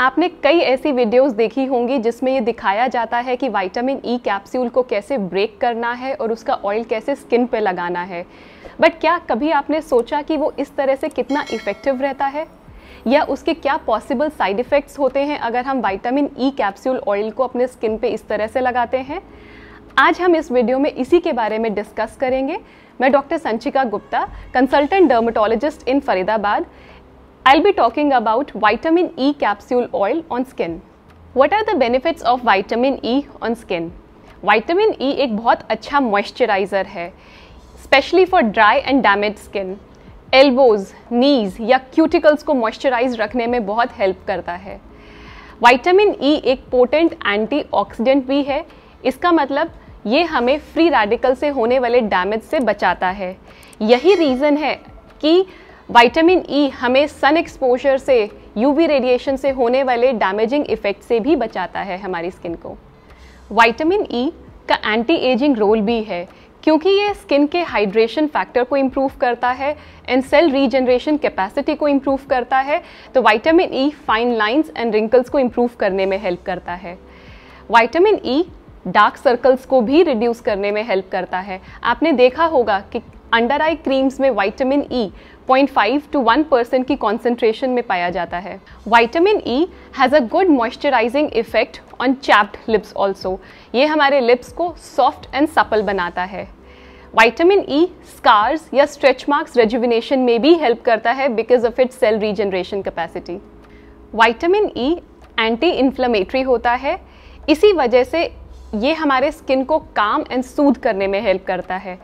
आपने कई ऐसी वीडियोस देखी होंगी जिसमें ये दिखाया जाता है कि विटामिन ई कैप्सूल को कैसे ब्रेक करना है और उसका ऑयल कैसे स्किन पे लगाना है बट क्या कभी आपने सोचा कि वो इस तरह से कितना इफ़ेक्टिव रहता है या उसके क्या पॉसिबल साइड इफ़ेक्ट्स होते हैं अगर हम वाइटामिन ई कैप्सूल ऑयल को अपने स्किन पर इस तरह से लगाते हैं आज हम इस वीडियो में इसी के बारे में डिस्कस करेंगे मैं doctor Sanchika Gupta consultant dermatologist in Faridabad I'll be talking about vitamin E capsule oil on skin. What are the benefits of vitamin E on skin? Vitamin E एक बहुत अच्छा moisturizer है specially for dry and damaged skin. Elbows, knees या cuticles को moisturize रखने में बहुत help करता है Vitamin e एक potent antioxidant भी है इसका मतलब ये हमें free radical से होने वाले damage से बचाता है यही reason है कि विटामिन ई e हमें सन एक्सपोजर से यूवी रेडिएशन से होने वाले डैमेजिंग इफेक्ट से भी बचाता है हमारी स्किन को विटामिन ई e का एंटी एजिंग रोल भी है क्योंकि ये स्किन के हाइड्रेशन फैक्टर को इम्प्रूव करता है एंड सेल रीजनरेशन कैपेसिटी को इम्प्रूव करता है तो vitamin E fine lines and wrinkles को इम्प्रूव करने में हेल्प करता है विटामिन ई डार्क सर्कल्स को भी रिड्यूस करने में हेल्प करता है आपने देखा होगा कि अंडर आई क्रीम्स में vitamin E e 0.5 to 1 percent की कॉन्सेंट्रेशन में पाया जाता है vitamin E has a good moisturising effect on chapped lips also ये हमारे लिप्स को सॉफ्ट एंड सपल बनाता है वाइटामिन ई स्कार्स या स्ट्रेच मार्क्स रेजुविनेशन में भी हेल्प करता है because of it cell regeneration capacity vitamin E anti inflammatory होता है इसी वजह से ये हमारे स्किन को काम एंड सूद करने में हेल्प करता है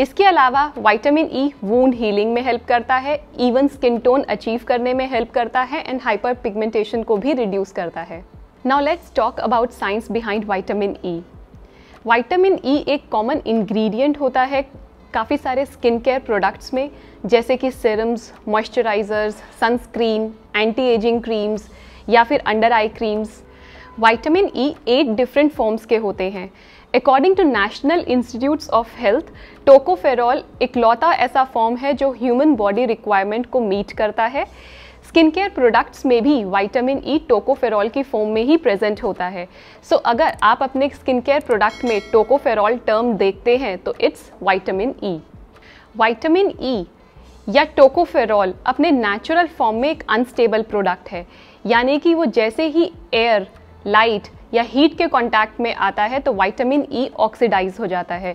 इसके अलावा विटामिन ई वूंड हीलिंग में हेल्प करता है इवन स्किन टोन अचीव करने में हेल्प करता है एंड हाइपर पिगमेंटेशन को भी रिड्यूस करता है now let's talk about science behind vitamin E vitamin E एक कॉमन इंग्रेडिएंट होता है काफ़ी सारे स्किन केयर प्रोडक्ट्स में जैसे कि serums moisturisers sunscreen anti ageing creams या फिर under eye creams vitamin E at different forms के होते हैं according to National Institute of Health tocopherol इकलौता ऐसा फॉर्म है जो ह्यूमन बॉडी रिक्वायरमेंट को मीट करता है स्किन केयर प्रोडक्ट्स में भी विटामिन ई टोकोफेरॉल की फॉर्म में ही प्रेजेंट होता है सो so, अगर आप अपने स्किन केयर प्रोडक्ट में टोकोफेरॉल टर्म देखते हैं तो it's vitamin E vitamin E या टोकोफेरॉल अपने नेचुरल फॉर्म में एक अनस्टेबल प्रोडक्ट है यानी कि वो जैसे ही एयर लाइट या हीट के कॉन्टैक्ट में आता है तो वाइटामिन ई ऑक्सीडाइज हो जाता है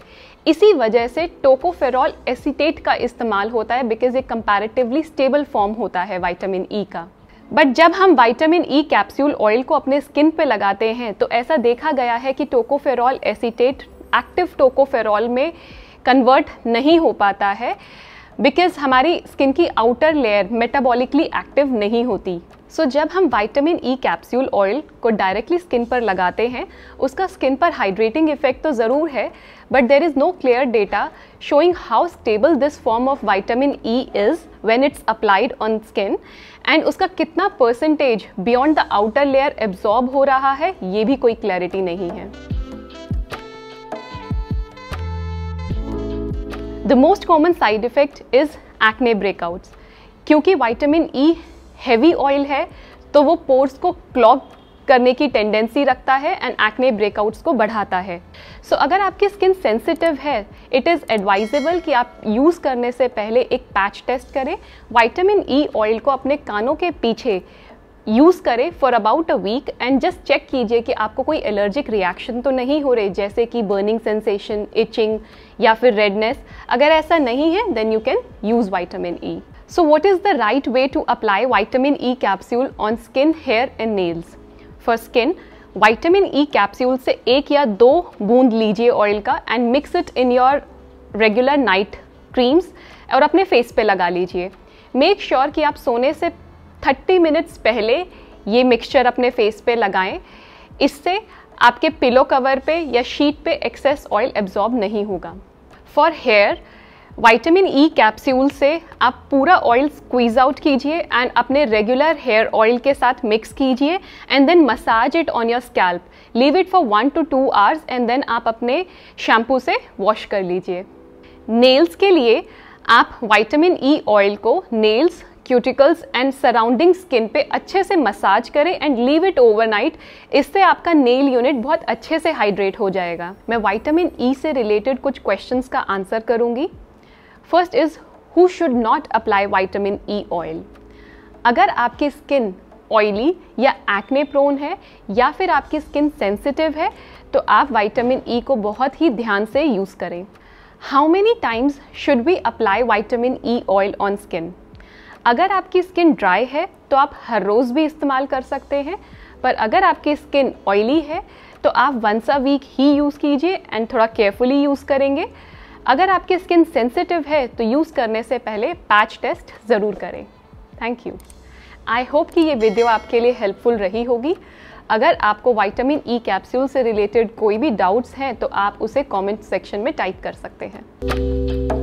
इसी वजह से टोकोफेरॉल एसीटेट का इस्तेमाल होता है बिकॉज ये कंपैरेटिवली स्टेबल फॉर्म होता है वाइटामिन ई e का बट जब हम विटामिन ई कैप्सूल ऑयल को अपने स्किन पे लगाते हैं तो ऐसा देखा गया है कि टोकोफेरॉल एसीटेट एक्टिव टोकोफेरॉल में कन्वर्ट नहीं हो पाता है बिकॉज हमारी स्किन की आउटर लेयर मेटाबॉलिकली एक्टिव नहीं होती सो so, जब हम विटामिन ई कैप्सूल ऑयल को डायरेक्टली स्किन पर लगाते हैं उसका स्किन पर हाइड्रेटिंग इफेक्ट तो ज़रूर है but there is no clear data showing how stable this form of vitamin E is when it's applied on skin and उसका कितना percentage beyond the outer layer absorb हो रहा है ये भी कोई क्लैरिटी नहीं है the most common side effect is acne breakouts क्योंकि vitamin E e heavy oil है तो वो पोर्स को क्लॉग करने की टेंडेंसी रखता है एंड एक्ने ब्रेकआउट्स को बढ़ाता है सो so, अगर आपकी स्किन सेंसिटिव है इट इज़ एडवाइजेबल कि आप यूज़ करने से पहले एक पैच टेस्ट करें वाइटामिन ई ऑयल को अपने कानों के पीछे यूज़ करें for about a week and just check कीजिए कि आपको कोई एलर्जिक रिएक्शन तो नहीं हो रहे जैसे कि बर्निंग सेंसेशन इचिंग या फिर रेडनेस अगर ऐसा नहीं है then you can use vitamin E so what is the right way to apply vitamin E capsule on skin hair and nails for skin vitamin E capsule से एक या दो बूंद लीजिए ऑयल का and mix it in your regular night creams और अपने face पे लगा लीजिए मेक श्योर कि आप सोने से 30 मिनट्स पहले ये मिक्सचर अपने फेस पे लगाएं इससे आपके पिलो कवर पे या शीट पे एक्सेस ऑयल एब्जॉर्ब नहीं होगा for hair vitamin E capsule से आप पूरा ऑयल स्क्वीज आउट कीजिए एंड अपने रेगुलर हेयर ऑयल के साथ मिक्स कीजिए and then massage it on your scalp leave it for one to two hours and then आप अपने शैम्पू से वॉश कर लीजिए नेल्स के लिए आप वाइटामिन ई ऑयल को nails cuticles and surrounding skin पे अच्छे से मसाज करें एंड लीव इट ओवरनाइट इससे आपका नेल यूनिट बहुत अच्छे से हाइड्रेट हो जाएगा मैं वाइटामिन ई e से रिलेटेड कुछ क्वेश्चंस का आंसर करूंगी first is who should not apply vitamin E oil अगर आपकी स्किन ऑयली या एक्ने प्रोन है या फिर आपकी स्किन सेंसिटिव है तो आप वाइटामिन ई e को बहुत ही ध्यान से यूज़ करें how many times should we apply vitamin E oil on skin अगर आपकी स्किन ड्राई है तो आप हर रोज़ भी इस्तेमाल कर सकते हैं पर अगर आपकी स्किन ऑयली है तो आप वंस अ वीक ही यूज़ कीजिए एंड थोड़ा केयरफुली यूज़ करेंगे अगर आपकी स्किन सेंसिटिव है तो यूज़ करने से पहले पैच टेस्ट ज़रूर करें थैंक यू आई होप कि ये वीडियो आपके लिए हेल्पफुल रही होगी अगर आपको विटामिन ई e कैप्सूल से रिलेटेड कोई भी डाउट्स हैं तो आप उसे कमेंट सेक्शन में टाइप कर सकते हैं